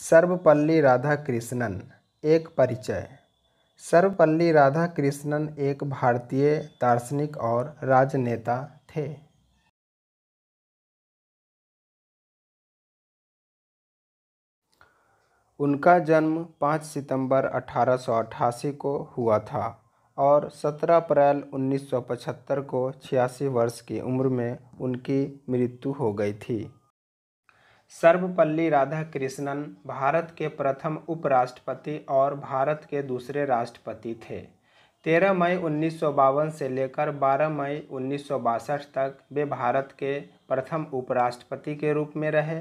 सर्वपल्ली राधा कृष्णन एक परिचय सर्वपल्ली राधा कृष्णन एक भारतीय दार्शनिक और राजनेता थे उनका जन्म 5 सितंबर 1888 को हुआ था और 17 अप्रैल 1975 को छियासी वर्ष की उम्र में उनकी मृत्यु हो गई थी सर्वपल्ली राधाकृष्णन भारत के प्रथम उपराष्ट्रपति और भारत के दूसरे राष्ट्रपति थे 13 मई उन्नीस से लेकर 12 मई उन्नीस तक वे भारत के प्रथम उपराष्ट्रपति के रूप में रहे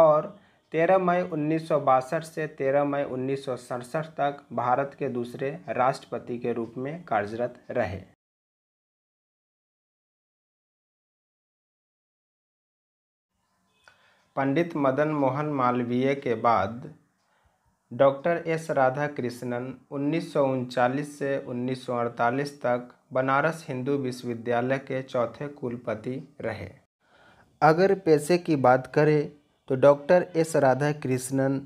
और 13 मई उन्नीस से 13 मई उन्नीस तक भारत के दूसरे राष्ट्रपति के रूप में कार्यरत रहे पंडित मदन मोहन मालवीय के बाद डॉक्टर एस राधा कृष्णन उन्नीस से उन्नीस तक बनारस हिंदू विश्वविद्यालय के चौथे कुलपति रहे अगर पैसे की बात करें तो डॉक्टर एस राधा कृष्णन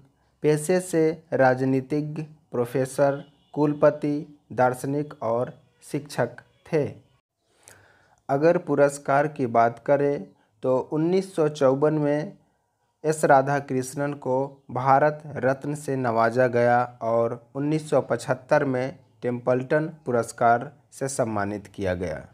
पेशे से राजनीतिज्ञ प्रोफेसर कुलपति दार्शनिक और शिक्षक थे अगर पुरस्कार की बात करें तो उन्नीस में एस राधा कृष्णन को भारत रत्न से नवाजा गया और 1975 में टेम्पल्टन पुरस्कार से सम्मानित किया गया